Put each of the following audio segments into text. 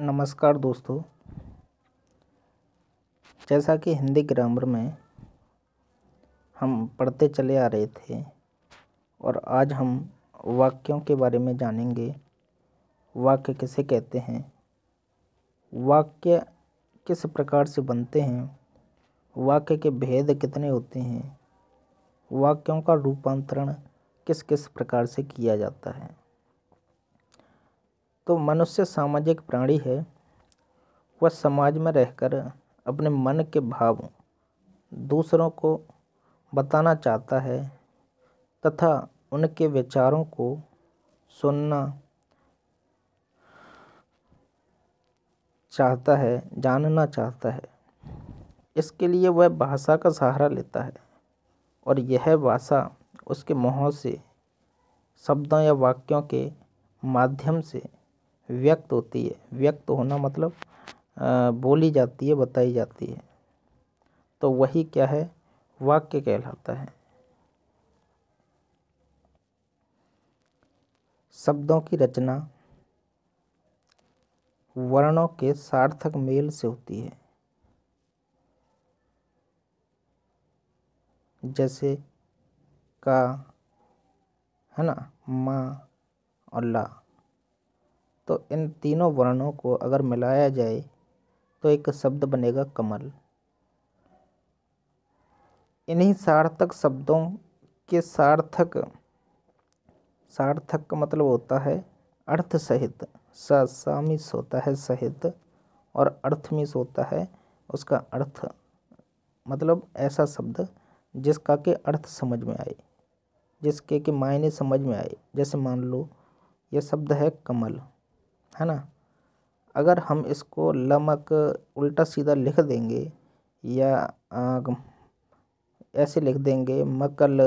नमस्कार दोस्तों जैसा कि हिंदी ग्रामर में हम पढ़ते चले आ रहे थे और आज हम वाक्यों के बारे में जानेंगे वाक्य किसे कहते हैं वाक्य किस प्रकार से बनते हैं वाक्य के भेद कितने होते हैं वाक्यों का रूपांतरण किस किस प्रकार से किया जाता है तो मनुष्य सामाजिक प्राणी है वह समाज में रहकर अपने मन के भाव दूसरों को बताना चाहता है तथा उनके विचारों को सुनना चाहता है जानना चाहता है इसके लिए वह भाषा का सहारा लेता है और यह भाषा उसके मुँह से शब्दों या वाक्यों के माध्यम से व्यक्त होती है व्यक्त होना मतलब बोली जाती है बताई जाती है तो वही क्या है वाक्य कहलाता है शब्दों की रचना वर्णों के सार्थक मेल से होती है जैसे का है ना माँ और ला तो इन तीनों वर्णों को अगर मिलाया जाए तो एक शब्द बनेगा कमल इन्हीं सार्थक शब्दों के सार्थक सार्थक का मतलब होता है अर्थ सहित सामिस होता है सहित और अर्थमिस होता है उसका अर्थ मतलब ऐसा शब्द जिसका के अर्थ समझ में आए जिसके के मायने समझ में आए जैसे मान लो ये शब्द है कमल है ना अगर हम इसको लमक उल्टा सीधा लिख देंगे या ऐसे लिख देंगे मकल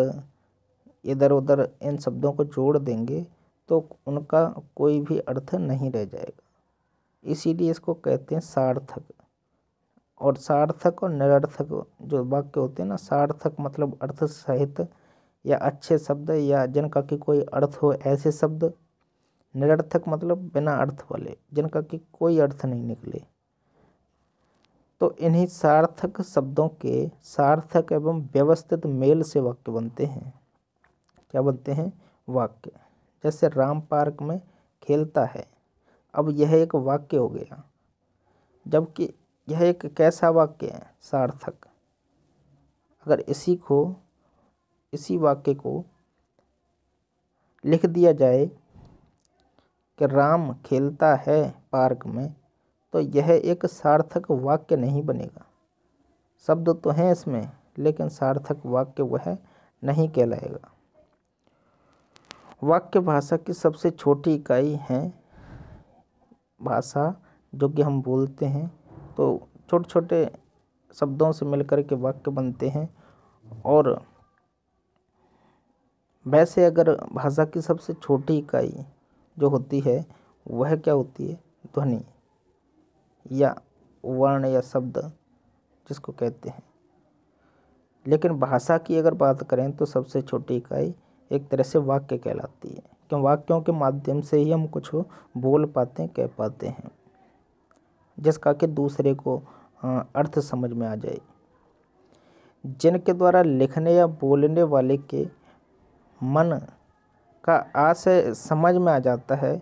इधर उधर इन शब्दों को जोड़ देंगे तो उनका कोई भी अर्थ नहीं रह जाएगा इसीलिए इसको कहते हैं सार्थक और सार्थक और निरर्थक जो वाक्य होते हैं ना सार्थक मतलब अर्थ सहित या अच्छे शब्द या जिनका कि कोई अर्थ हो ऐसे शब्द निरर्थक मतलब बिना अर्थ वाले जिनका कि कोई अर्थ नहीं निकले तो इन्हीं सार्थक शब्दों के सार्थक एवं व्यवस्थित मेल से वाक्य बनते हैं क्या बनते हैं वाक्य जैसे राम पार्क में खेलता है अब यह एक वाक्य हो गया जबकि यह एक कैसा वाक्य है सार्थक अगर इसी को इसी वाक्य को लिख दिया जाए कि राम खेलता है पार्क में तो यह एक सार्थक वाक्य नहीं बनेगा शब्द तो हैं इसमें लेकिन सार्थक वाक्य वह नहीं कहलाएगा वाक्य भाषा की सबसे छोटी इकाई है भाषा जो कि हम बोलते हैं तो छोटे छोटे शब्दों से मिलकर के वाक्य बनते हैं और वैसे अगर भाषा की सबसे छोटी इकाई जो होती है वह क्या होती है ध्वनि या वर्ण या शब्द जिसको कहते हैं लेकिन भाषा की अगर बात करें तो सबसे छोटी इकाई एक तरह से वाक्य कहलाती है क्यों वाक्यों के माध्यम से ही हम कुछ बोल पाते हैं कह पाते हैं जिसका कि दूसरे को अर्थ समझ में आ जाए जिनके द्वारा लिखने या बोलने वाले के मन का आशय समझ में आ जाता है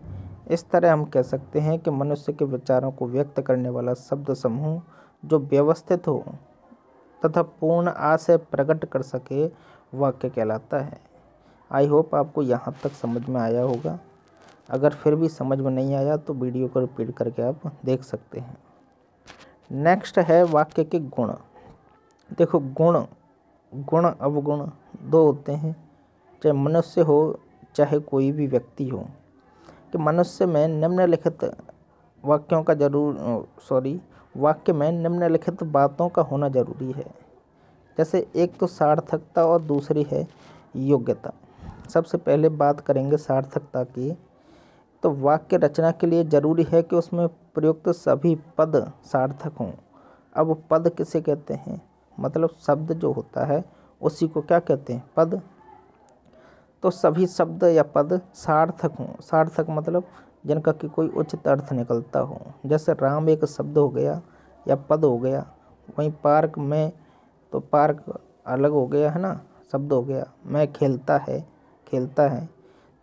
इस तरह हम कह सकते हैं कि मनुष्य के विचारों को व्यक्त करने वाला शब्द समूह जो व्यवस्थित हो तथा पूर्ण आशय प्रकट कर सके वाक्य कहलाता है आई होप आपको यहाँ तक समझ में आया होगा अगर फिर भी समझ में नहीं आया तो वीडियो को रिपीट करके आप देख सकते हैं नेक्स्ट है वाक्य के गुण देखो गुण गुण अवगुण दो होते हैं चाहे मनुष्य हो चाहे कोई भी व्यक्ति हो कि मनुष्य में निम्नलिखित वाक्यों का जरूर सॉरी वाक्य में निम्नलिखित बातों का होना जरूरी है जैसे एक तो सार्थकता और दूसरी है योग्यता सबसे पहले बात करेंगे सार्थकता की तो वाक्य रचना के लिए जरूरी है कि उसमें प्रयुक्त सभी पद सार्थक हों अब पद किसे कहते हैं मतलब शब्द जो होता है उसी को क्या कहते हैं पद तो सभी शब्द या पद सार्थक हों सार्थक मतलब जिनका कि कोई उचित अर्थ निकलता हो जैसे राम एक शब्द हो गया या पद हो गया वहीं पार्क में तो पार्क अलग हो गया है ना शब्द हो गया मैं खेलता है खेलता है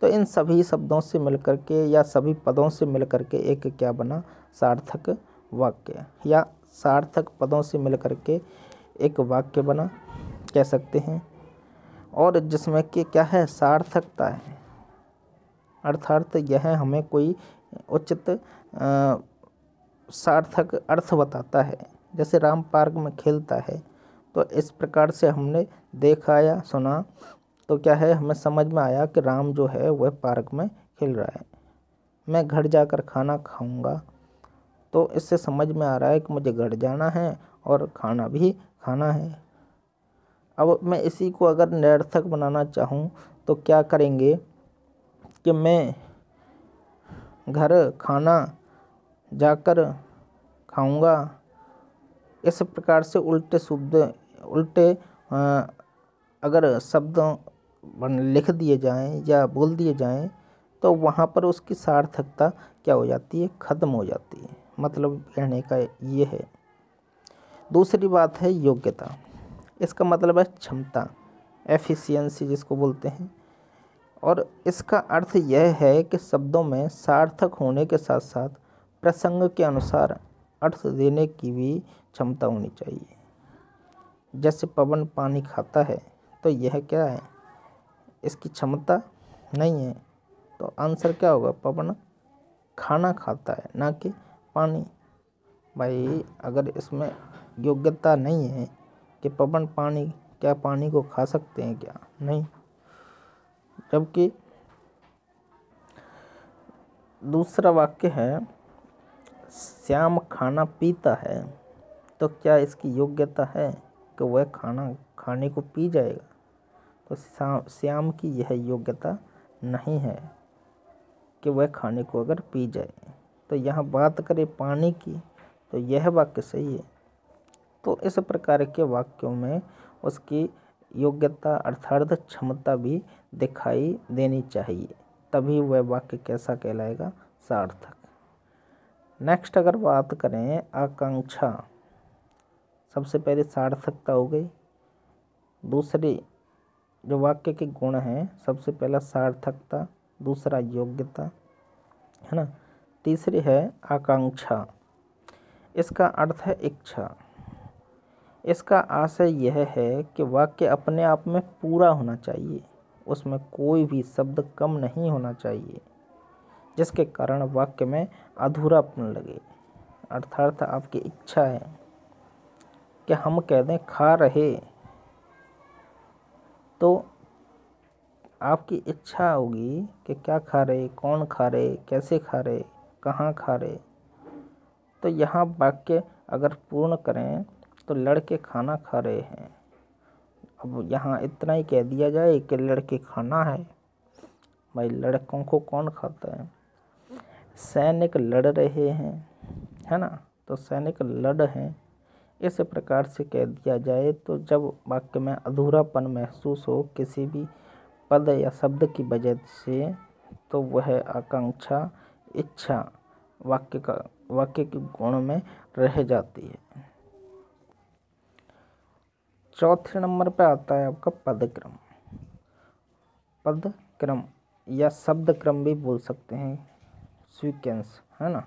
तो इन सभी शब्दों से मिलकर के या सभी पदों से मिलकर के एक क्या बना सार्थक वाक्य या सार्थक पदों से मिलकर के एक वाक्य बना कह सकते हैं और जिसमें कि क्या है सार्थकता है अर्थार्थ यह हमें कोई उचित सार्थक अर्थ बताता है जैसे राम पार्क में खेलता है तो इस प्रकार से हमने देखा या सुना तो क्या है हमें समझ में आया कि राम जो है वह पार्क में खेल रहा है मैं घर जाकर खाना खाऊंगा तो इससे समझ में आ रहा है कि मुझे घर जाना है और खाना भी खाना है अब मैं इसी को अगर निरर्थक बनाना चाहूँ तो क्या करेंगे कि मैं घर खाना जाकर खाऊंगा इस प्रकार से उल्टे शब्द उल्टे आ, अगर शब्द लिख दिए जाएं या बोल दिए जाएं तो वहाँ पर उसकी सार्थकता क्या हो जाती है ख़त्म हो जाती है मतलब कहने का ये है दूसरी बात है योग्यता इसका मतलब है क्षमता एफिशिएंसी जिसको बोलते हैं और इसका अर्थ यह है कि शब्दों में सार्थक होने के साथ साथ प्रसंग के अनुसार अर्थ देने की भी क्षमता होनी चाहिए जैसे पवन पानी खाता है तो यह क्या है इसकी क्षमता नहीं है तो आंसर क्या होगा पवन खाना खाता है ना कि पानी भाई अगर इसमें योग्यता नहीं है कि पवन पानी क्या पानी को खा सकते हैं क्या नहीं जबकि दूसरा वाक्य है श्याम खाना पीता है तो क्या इसकी योग्यता है कि वह खाना खाने को पी जाएगा तो श्याम की यह योग्यता नहीं है कि वह खाने को अगर पी जाए तो यहाँ बात करें पानी की तो यह वाक्य सही है तो इस प्रकार के वाक्यों में उसकी योग्यता अर्थार्थ क्षमता भी दिखाई देनी चाहिए तभी वह वाक्य कैसा कहलाएगा सार्थक नेक्स्ट अगर बात करें आकांक्षा सबसे पहले सार्थकता हो गई दूसरी जो वाक्य के गुण हैं सबसे पहला सार्थकता दूसरा योग्यता है ना तीसरी है आकांक्षा इसका अर्थ है इच्छा इसका आशय यह है कि वाक्य अपने आप में पूरा होना चाहिए उसमें कोई भी शब्द कम नहीं होना चाहिए जिसके कारण वाक्य में अधूरापन लगे अर्थात आपकी इच्छा है कि हम कह दें खा रहे तो आपकी इच्छा होगी कि क्या खा रहे कौन खा रहे कैसे खा रहे कहाँ खा रहे तो यहाँ वाक्य अगर पूर्ण करें तो लड़के खाना खा रहे हैं अब यहाँ इतना ही कह दिया जाए कि लड़के खाना है भाई लड़कों को कौन खाता है सैनिक लड़ रहे हैं है ना तो सैनिक लड़ हैं इस प्रकार से कह दिया जाए तो जब वाक्य में अधूरापन महसूस हो किसी भी पद या शब्द की वजह से तो वह आकांक्षा इच्छा वाक्य का वाक्य के गुण में रह जाती है चौथे नंबर पे आता है आपका पदक्रम पदक्रम या शब्द क्रम भी बोल सकते हैं सीक्वेंस है ना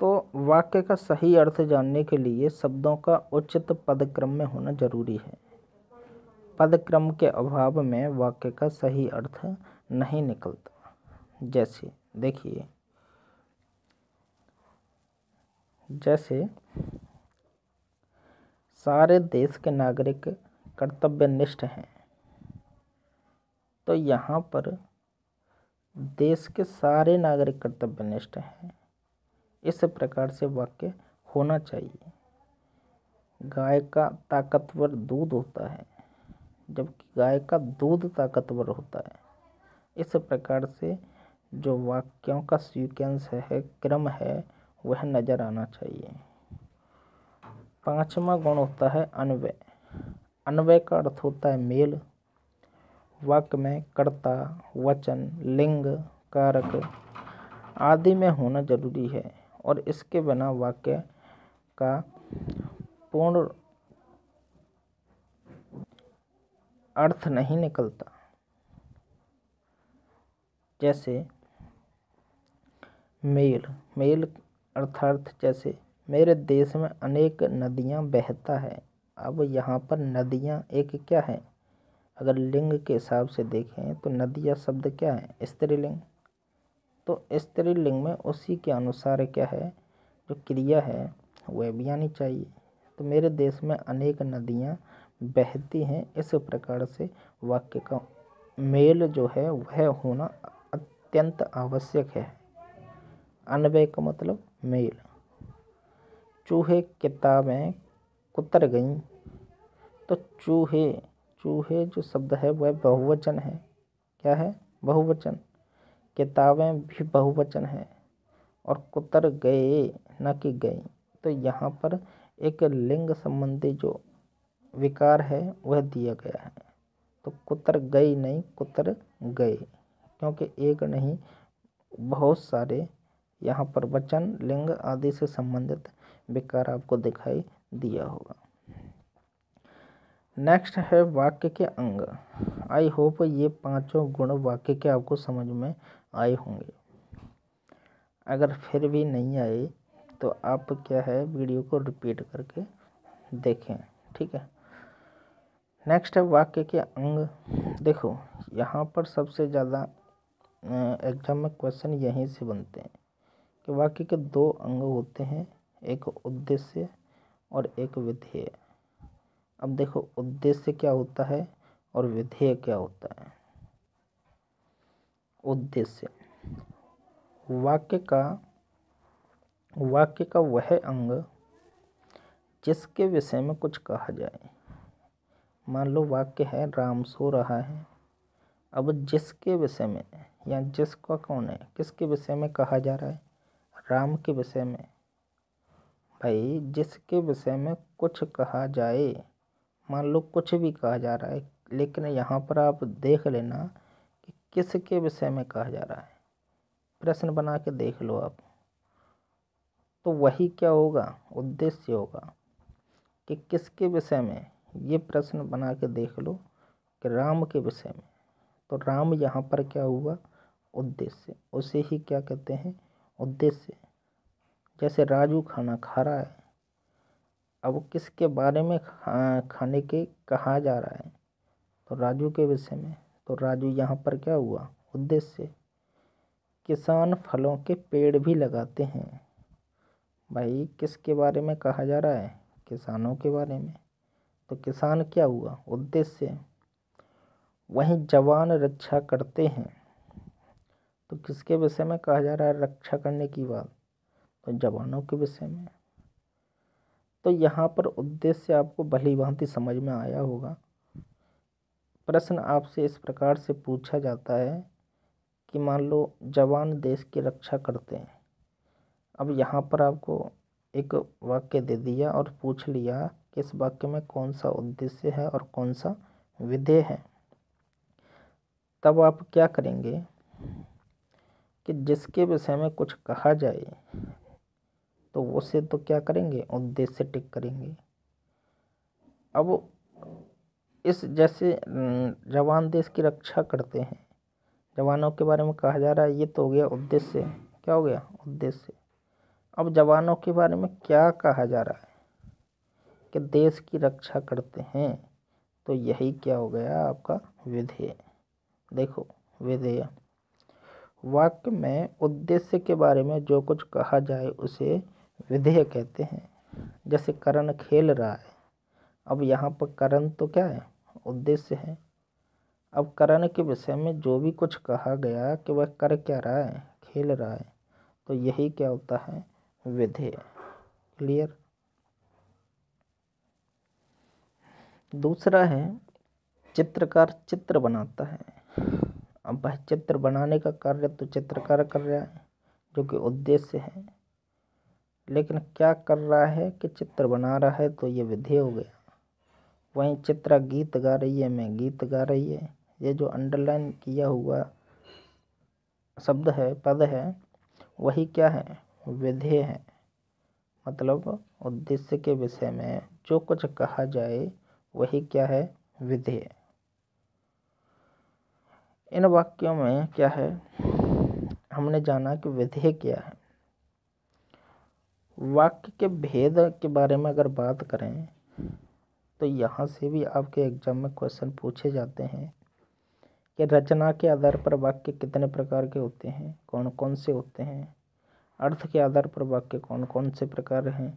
तो वाक्य का सही अर्थ जानने के लिए शब्दों का उचित पदक्रम में होना जरूरी है पदक्रम के अभाव में वाक्य का सही अर्थ नहीं निकलता जैसे देखिए जैसे सारे देश के नागरिक कर्तव्यनिष्ठ हैं तो यहाँ पर देश के सारे नागरिक कर्तव्यनिष्ठ हैं इस प्रकार से वाक्य होना चाहिए गाय का ताकतवर दूध होता है जबकि गाय का दूध ताकतवर होता है इस प्रकार से जो वाक्यों का सीक्वेंस है क्रम है वह नज़र आना चाहिए पाँचवा गुण होता है अन्वय अन्वय का अर्थ होता है मेल वाक्य में कर्ता वचन लिंग कारक आदि में होना जरूरी है और इसके बिना वाक्य का पूर्ण अर्थ नहीं निकलता जैसे मेल मेल अर्थार्थ जैसे मेरे देश में अनेक नदियाँ बहता है अब यहाँ पर नदियाँ एक क्या है अगर लिंग के हिसाब से देखें तो नदियाँ शब्द क्या है स्त्रीलिंग तो स्त्रीलिंग में उसी के अनुसार क्या है जो क्रिया है वह भी आनी चाहिए तो मेरे देश में अनेक नदियाँ बहती हैं इस प्रकार से वाक्य का मेल जो है वह होना अत्यंत आवश्यक है अनवय का मतलब मेल चूहे किताबें कुतर गईं तो चूहे चूहे जो शब्द है वह बहुवचन है क्या है बहुवचन किताबें भी बहुवचन है और कुतर गए न कि गईं तो यहाँ पर एक लिंग संबंधी जो विकार है वह दिया गया है तो कुतर गई नहीं कुतर गए क्योंकि एक नहीं बहुत सारे यहाँ पर वचन लिंग आदि से संबंधित विकार आपको दिखाई दिया होगा नेक्स्ट है वाक्य के अंग आई होप ये पांचों गुण वाक्य के आपको समझ में आए होंगे अगर फिर भी नहीं आए तो आप क्या है वीडियो को रिपीट करके देखें ठीक है नेक्स्ट है वाक्य के अंग देखो यहाँ पर सबसे ज़्यादा एग्जाम में क्वेश्चन यहीं से बनते हैं कि वाक्य के दो अंग होते हैं एक उद्देश्य और एक विधेय अब देखो उद्देश्य क्या होता है और विधेय क्या होता है उद्देश्य वाक्य का वाक्य का वह अंग जिसके विषय में कुछ कहा जाए मान लो वाक्य है राम सो रहा है अब जिसके विषय में या जिसका कौन है किसके विषय में कहा जा रहा है राम के विषय में भाई जिसके विषय में कुछ कहा जाए मान लो कुछ भी कहा जा रहा है लेकिन यहाँ पर आप देख लेना कि किसके विषय में कहा जा रहा है प्रश्न बना के देख लो आप तो वही क्या होगा उद्देश्य होगा कि किसके विषय में ये प्रश्न बना के देख लो कि राम के विषय में तो राम यहाँ पर क्या हुआ उद्देश्य उसे ही क्या कहते हैं उद्देश्य जैसे राजू खाना खा रहा है अब वो किसके बारे में खा, खाने के कहा जा रहा है तो राजू के विषय में तो राजू यहाँ पर क्या हुआ उद्देश्य किसान फलों के पेड़ भी लगाते हैं भाई किसके बारे में कहा जा रहा है किसानों के बारे में तो किसान क्या हुआ उद्देश्य वहीं जवान रक्षा करते हैं तो किसके विषय में कहा जा रहा है रक्षा करने की बात जवानों के विषय में तो यहाँ पर उद्देश्य आपको भली भांति समझ में आया होगा प्रश्न आपसे इस प्रकार से पूछा जाता है कि मान लो जवान देश की रक्षा करते हैं अब यहाँ पर आपको एक वाक्य दे दिया और पूछ लिया कि इस वाक्य में कौन सा उद्देश्य है और कौन सा विधेय है तब आप क्या करेंगे कि जिसके विषय में कुछ कहा जाए तो उसे तो क्या करेंगे उद्देश्य टिक करेंगे अब इस जैसे जवान देश की रक्षा करते हैं जवानों के बारे में कहा जा रहा है ये तो हो गया उद्देश्य क्या हो गया उद्देश्य अब जवानों के बारे में क्या कहा जा रहा है कि देश की रक्षा करते हैं तो यही क्या हो गया आपका विधेय देखो विधेय वाक्य में उद्देश्य के बारे में जो कुछ कहा जाए उसे विधेय कहते हैं जैसे करण खेल रहा है अब यहाँ पर करण तो क्या है उद्देश्य है अब करण के विषय में जो भी कुछ कहा गया कि वह कर क्या रहा है खेल रहा है तो यही क्या होता है विधेय क्लियर दूसरा है चित्रकार चित्र बनाता है अब वह चित्र बनाने का कार्य तो चित्रकार कर रहा है जो कि उद्देश्य है लेकिन क्या कर रहा है कि चित्र बना रहा है तो ये विधेय हो गया वहीं चित्रा गीत गा रही है मैं गीत गा रही है ये जो अंडरलाइन किया हुआ शब्द है पद है वही क्या है विधेय है मतलब उद्देश्य के विषय में जो कुछ कहा जाए वही क्या है विधेय इन वाक्यों में क्या है हमने जाना कि विधेय क्या है वाक्य के भेद के बारे में अगर बात करें तो यहाँ से भी आपके एग्जाम में क्वेश्चन पूछे जाते हैं कि रचना के आधार पर वाक्य कितने प्रकार के होते हैं कौन कौन से होते हैं अर्थ के आधार पर वाक्य कौन कौन से प्रकार हैं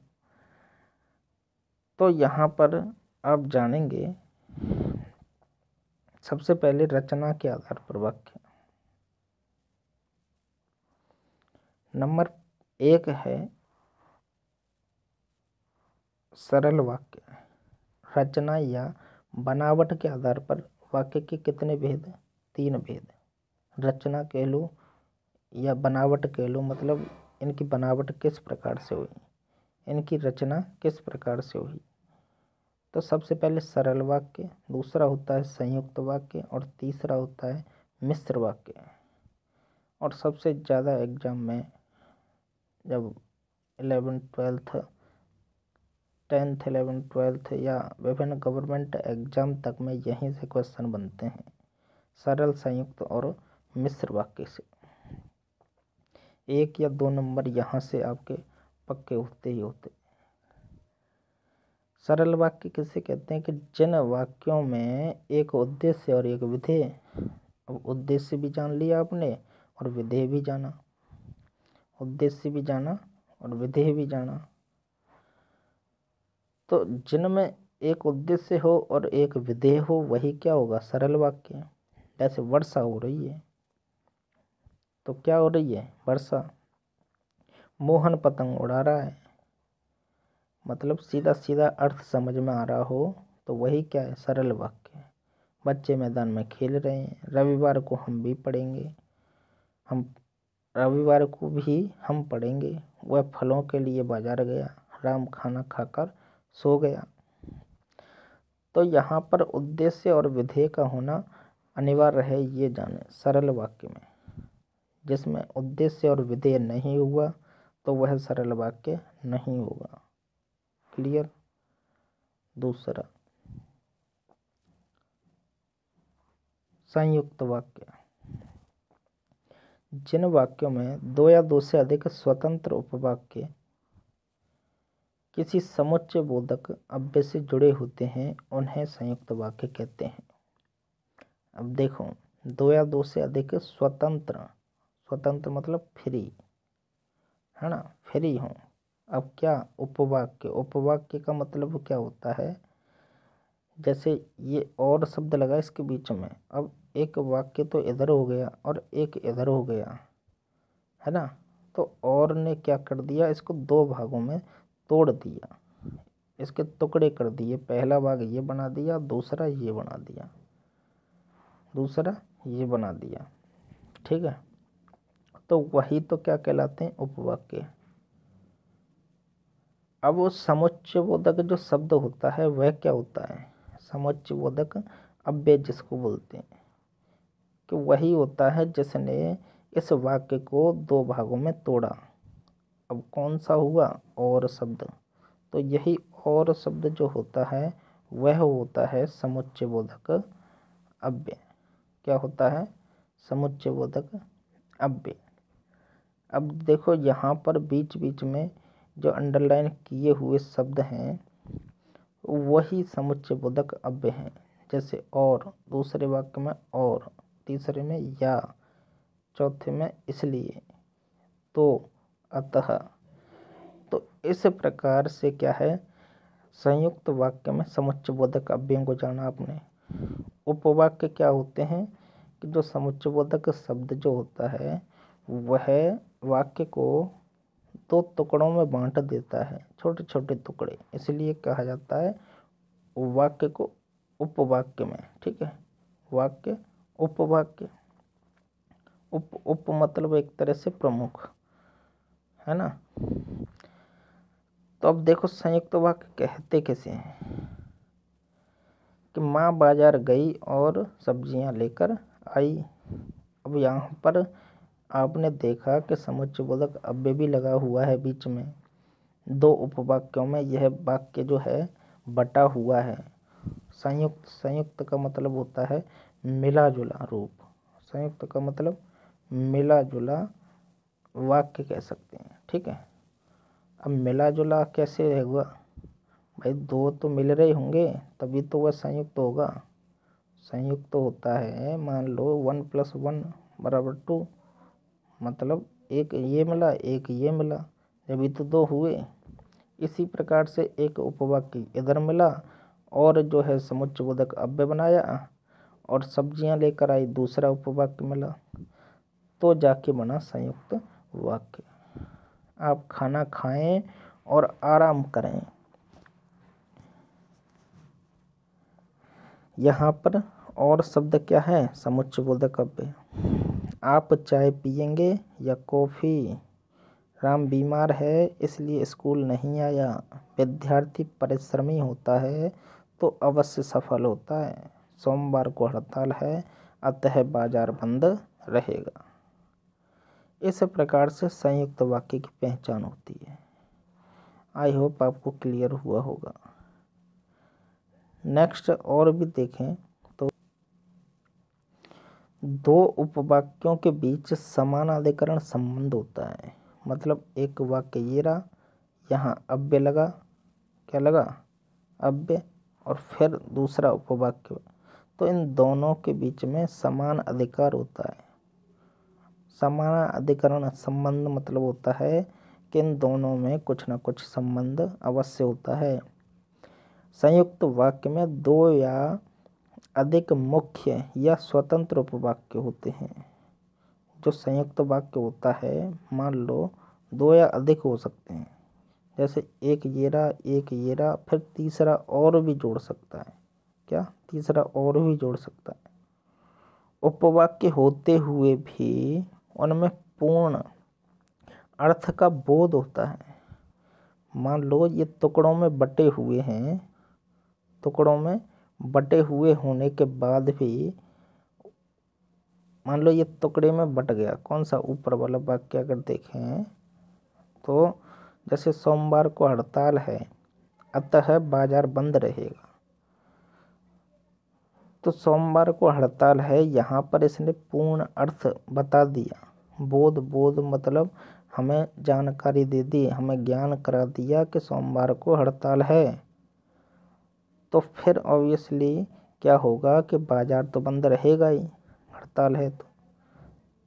तो यहाँ पर आप जानेंगे सबसे पहले रचना के आधार पर वाक्य नंबर एक है सरल वाक्य रचना या बनावट के आधार पर वाक्य के कितने भेद तीन भेद रचना कह लो या बनावट कह लो मतलब इनकी बनावट किस प्रकार से हुई इनकी रचना किस प्रकार से हुई तो सबसे पहले सरल वाक्य दूसरा होता है संयुक्त वाक्य और तीसरा होता है मिश्र वाक्य और सबसे ज़्यादा एग्जाम में जब eleven twelfth tenth eleventh twelfth या विभिन्न गवर्नमेंट एग्जाम तक में यहीं से क्वेश्चन बनते हैं सरल संयुक्त और मिश्र वाक्य से एक या दो नंबर यहाँ से आपके पक्के होते ही होते सरल वाक्य किसे कहते हैं कि जिन वाक्यों में एक उद्देश्य और एक विधेय अब उद्देश्य भी जान लिया आपने और विधेय भी जाना उद्देश्य भी जाना और विधेय भी जाना तो जिनमें एक उद्देश्य हो और एक विधेय हो वही क्या होगा सरल वाक्य जैसे वर्षा हो रही है तो क्या हो रही है वर्षा मोहन पतंग उड़ा रहा है मतलब सीधा सीधा अर्थ समझ में आ रहा हो तो वही क्या है सरल वाक्य बच्चे मैदान में खेल रहे हैं रविवार को हम भी पढ़ेंगे हम रविवार को भी हम पढ़ेंगे वह फलों के लिए बाजार गया राम खाना खाकर सो गया तो यहाँ पर उद्देश्य और विधेय का होना अनिवार्य है ये जाने सरल वाक्य में जिसमें उद्देश्य और विधेय नहीं हुआ तो वह सरल वाक्य नहीं होगा क्लियर दूसरा संयुक्त वाक्य जिन वाक्यों में दो या दो से अधिक स्वतंत्र उपवाक्य किसी समुच्चय बोधक अव्यय से जुड़े होते हैं उन्हें संयुक्त वाक्य कहते हैं अब देखो दो या दो से अधिक स्वतंत्र स्वतंत्र मतलब फ्री है ना फ्री हों अब क्या उपवाक्य उपवाक्य का मतलब क्या होता है जैसे ये और शब्द लगा इसके बीच में अब एक वाक्य तो इधर हो गया और एक इधर हो गया है ना तो और ने क्या कर दिया इसको दो भागों में तोड़ दिया इसके टुकड़े कर दिए पहला भाग ये बना दिया दूसरा ये बना दिया दूसरा ये बना दिया ठीक है तो वही तो क्या कहलाते हैं उपवाक्य अब वो समुच्च बोधक जो शब्द होता है वह क्या होता है समुच्च बोधक अव्य जिसको बोलते हैं कि वही होता है जिसने इस वाक्य को दो भागों में तोड़ा अब कौन सा हुआ और शब्द तो यही और शब्द जो होता है वह होता है समुच्चय बोधक अव्य क्या होता है समुच्चय बोधक अव्य अब देखो यहाँ पर बीच बीच में जो अंडरलाइन किए हुए शब्द हैं वही समुच्चय बोधक अव्य हैं जैसे और दूसरे वाक्य में और तीसरे में या चौथे में इसलिए तो अतः तो इस प्रकार से क्या है संयुक्त वाक्य में समुच्च बोधक अव्यय को जाना आपने उपवाक्य क्या होते हैं कि जो समुच्च बोधक शब्द जो होता है वह वाक्य को दो टुकड़ों में बांट देता है छोटे छोटे टुकड़े इसलिए कहा जाता है वाक्य को उपवाक्य में ठीक है वाक्य उपवाक्य उप उप मतलब एक तरह से प्रमुख है ना तो अब देखो संयुक्त वाक्य कहते कैसे हैं कि माँ बाजार गई और सब्जियाँ लेकर आई अब यहाँ पर आपने देखा कि समुच्च बोधक अब भी लगा हुआ है बीच में दो उपवाक्यों में यह वाक्य जो है बटा हुआ है संयुक्त संयुक्त का मतलब होता है मिला जुला रूप संयुक्त का मतलब मिला जुला वाक्य कह सकते हैं ठीक है अब मिला जुला कैसे रहेगा भाई दो तो मिल रहे होंगे तभी तो वह संयुक्त होगा संयुक्त होता है मान लो वन प्लस वन बराबर टू मतलब एक ये मिला एक ये मिला अभी तो दो हुए इसी प्रकार से एक उपवाक्य इधर मिला और जो है समुच्च बोधक अव्य बनाया और सब्जियां लेकर आई दूसरा उपवाक्य मिला तो जाके बना संयुक्त वाक्य आप खाना खाएं और आराम करें यहाँ पर और शब्द क्या है समुच्च बोध कव्य आप चाय पियेंगे या कॉफ़ी राम बीमार है इसलिए स्कूल नहीं आया विद्यार्थी परिश्रमी होता है तो अवश्य सफल होता है सोमवार को हड़ताल है अतः बाजार बंद रहेगा इस प्रकार से संयुक्त वाक्य की पहचान होती है आई होप आपको क्लियर हुआ होगा नेक्स्ट और भी देखें तो दो उपवाक्यों के बीच समान अधिकरण संबंध होता है मतलब एक वाक्य ये रहा यहाँ अव्य लगा क्या लगा अव्य और फिर दूसरा उपवाक्य तो इन दोनों के बीच में समान अधिकार होता है समान अधिकरण संबंध मतलब होता है कि इन दोनों में कुछ ना कुछ संबंध अवश्य होता है संयुक्त वाक्य में दो या अधिक मुख्य या स्वतंत्र उपवाक्य होते हैं जो संयुक्त वाक्य होता है मान लो दो या अधिक हो सकते हैं जैसे एक येरा एक येरा फिर तीसरा और भी जोड़ सकता है क्या तीसरा और भी जोड़ सकता है उपवाक्य होते हुए भी उनमें पूर्ण अर्थ का बोध होता है मान लो ये टुकड़ों में बटे हुए हैं टुकड़ों में बटे हुए होने के बाद भी मान लो ये टुकड़े में बट गया कौन सा ऊपर वाला वाक्य अगर देखें तो जैसे सोमवार को हड़ताल है अतः बाजार बंद रहेगा तो सोमवार को हड़ताल है यहाँ पर इसने पूर्ण अर्थ बता दिया बोध बोध मतलब हमें जानकारी दे दी हमें ज्ञान करा दिया कि सोमवार को हड़ताल है तो फिर ऑब्वियसली क्या होगा कि बाज़ार तो बंद रहेगा ही हड़ताल है तो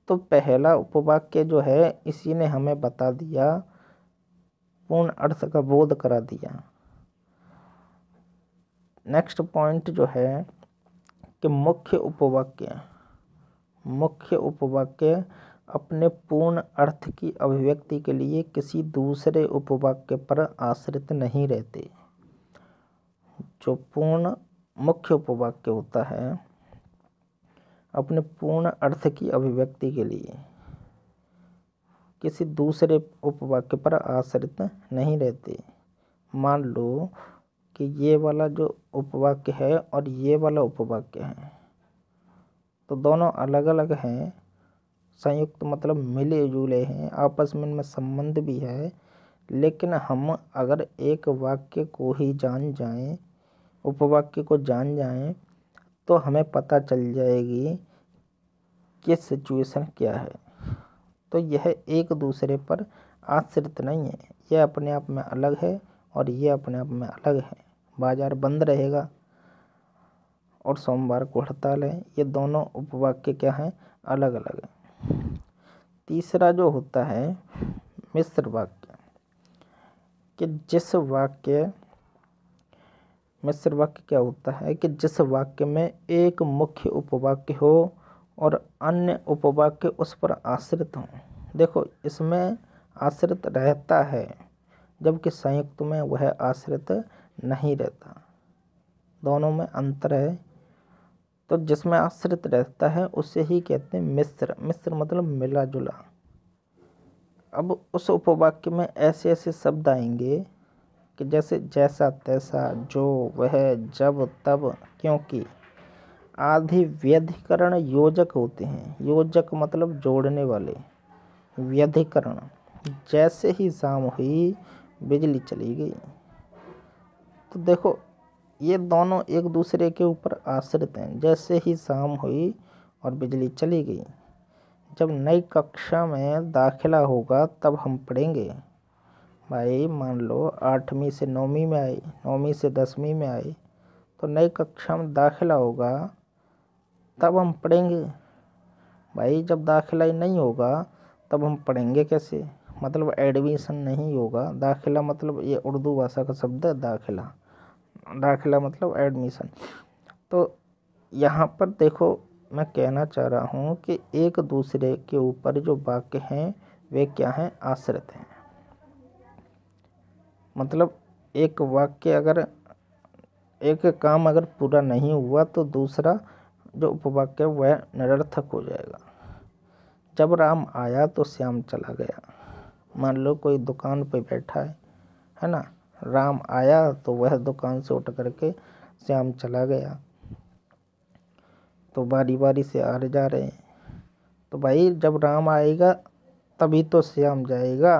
तो पहला उपवाक्य जो है इसी ने हमें बता दिया पूर्ण अर्थ का बोध करा दिया नेक्स्ट पॉइंट जो है के मुख्य उपवाक्य मुख्य उपवाक्य अपने पूर्ण अर्थ की अभिव्यक्ति के लिए किसी दूसरे उपवाक्य पर आश्रित नहीं रहते जो पूर्ण मुख्य उपवाक्य होता है अपने पूर्ण अर्थ की अभिव्यक्ति के लिए किसी दूसरे उपवाक्य पर आश्रित नहीं रहते मान लो कि ये वाला जो उपवाक्य है और ये वाला उपवाक्य है तो दोनों अलग अलग हैं संयुक्त मतलब मिले जुले हैं आपस में इनमें संबंध भी है लेकिन हम अगर एक वाक्य को ही जान जाएं उपवाक्य को जान जाएं तो हमें पता चल जाएगी कि सिचुएशन क्या है तो यह एक दूसरे पर आश्रित नहीं है यह अपने आप में अलग है और ये अपने आप में अलग है बाजार बंद रहेगा और सोमवार को हड़ताल है ये दोनों उपवाक्य क्या हैं अलग अलग है तीसरा जो होता है मिश्र वाक्य कि जिस वाक्य मिश्र वाक्य क्या होता है कि जिस वाक्य में एक मुख्य उपवाक्य हो और अन्य उपवाक्य उस पर आश्रित हों देखो इसमें आश्रित रहता है जबकि संयुक्त में वह आश्रित नहीं रहता दोनों में अंतर है तो जिसमें आश्रित रहता है उसे ही कहते हैं मिश्र मिश्र मतलब मिला जुला अब उस उपवाक्य में ऐसे ऐसे शब्द आएंगे कि जैसे जैसा तैसा जो वह जब तब क्योंकि आधि व्यधिकरण योजक होते हैं योजक मतलब जोड़ने वाले व्यधिकरण जैसे ही शाम हुई बिजली चली गई तो देखो ये दोनों एक दूसरे के ऊपर आश्रित हैं जैसे ही शाम हुई और बिजली चली गई जब नई कक्षा में दाखिला होगा तब हम पढ़ेंगे भाई मान लो आठवीं से नौवीं में आई नौवीं से दसवीं में आई तो नई कक्षा में दाखिला होगा तब हम पढ़ेंगे भाई जब दाखिला ही नहीं होगा तब हम पढ़ेंगे कैसे मतलब एडमिशन नहीं होगा दाखिला मतलब ये उर्दू भाषा का शब्द है दाखिला दाखिला मतलब एडमिशन तो यहाँ पर देखो मैं कहना चाह रहा हूँ कि एक दूसरे के ऊपर जो वाक्य हैं वे क्या हैं आश्रित हैं मतलब एक वाक्य अगर एक काम अगर पूरा नहीं हुआ तो दूसरा जो उपवाक्य वह निरर्थक हो जाएगा जब राम आया तो श्याम चला गया मान लो कोई दुकान पे बैठा है है ना राम आया तो वह दुकान से उठ करके श्याम चला गया तो बारी बारी से आ रहे जा रहे हैं तो भाई जब राम आएगा तभी तो श्याम जाएगा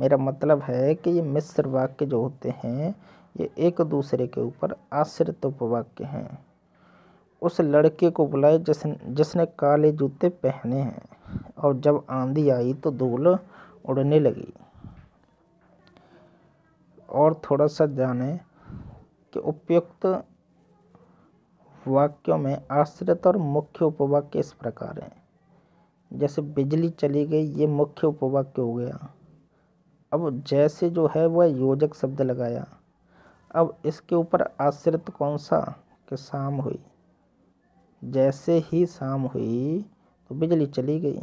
मेरा मतलब है कि ये मिश्र वाक्य जो होते हैं ये एक दूसरे के ऊपर आश्रित उपवाक्य हैं उस लड़के को बुलाए जिसने जिसने काले जूते पहने हैं और जब आंधी आई तो धूल उड़ने लगी और थोड़ा सा जानें कि उपयुक्त वाक्यों में आश्रित और मुख्य उपवाक्य इस प्रकार हैं जैसे बिजली चली गई ये मुख्य उपवाक्य हो गया अब जैसे जो है वह योजक शब्द लगाया अब इसके ऊपर आश्रित कौन सा कि शाम हुई जैसे ही शाम हुई तो बिजली चली गई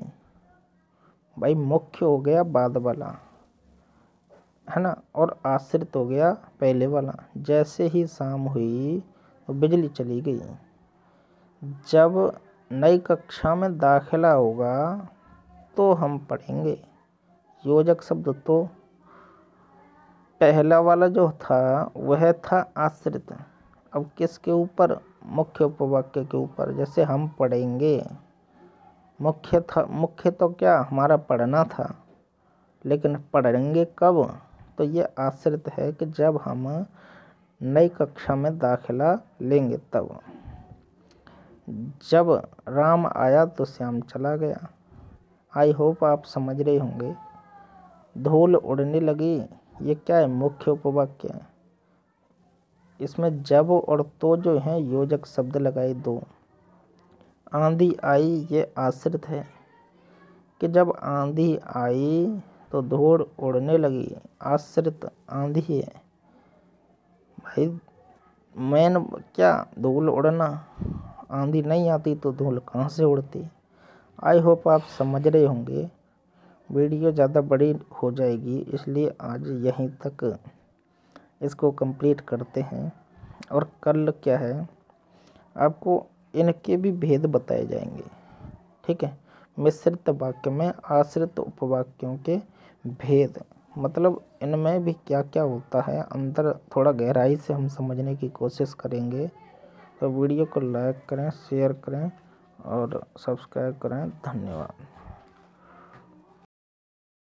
भाई मुख्य हो गया बाद वाला है ना और आश्रित हो गया पहले वाला जैसे ही शाम हुई तो बिजली चली गई जब नई कक्षा में दाखिला होगा तो हम पढ़ेंगे योजक शब्द तो पहला वाला जो था वह था आश्रित अब किसके ऊपर मुख्य उपवाक्य के ऊपर जैसे हम पढ़ेंगे मुख्य था मुख्य तो क्या हमारा पढ़ना था लेकिन पढ़ेंगे कब तो ये आश्रित है कि जब हम नई कक्षा में दाखिला लेंगे तब जब राम आया तो श्याम चला गया आई होप आप समझ रहे होंगे धूल उड़ने लगी ये क्या है मुख्य उपवाक्य है इसमें जब और तो जो है योजक शब्द लगाए दो आंधी आई ये आश्रित है कि जब आंधी आई तो धूल उड़ने लगी आश्रित आंधी है भाई मैन क्या धूल उड़ना आंधी नहीं आती तो धूल कहाँ से उड़ती आई होप आप समझ रहे होंगे वीडियो ज़्यादा बड़ी हो जाएगी इसलिए आज यहीं तक इसको कंप्लीट करते हैं और कल क्या है आपको इनके भी भेद बताए जाएंगे ठीक है मिश्रित वाक्य में आश्रित उपवाक्यों के भेद मतलब इनमें भी क्या क्या होता है अंदर थोड़ा गहराई से हम समझने की कोशिश करेंगे तो वीडियो को लाइक करें शेयर करें और सब्सक्राइब करें धन्यवाद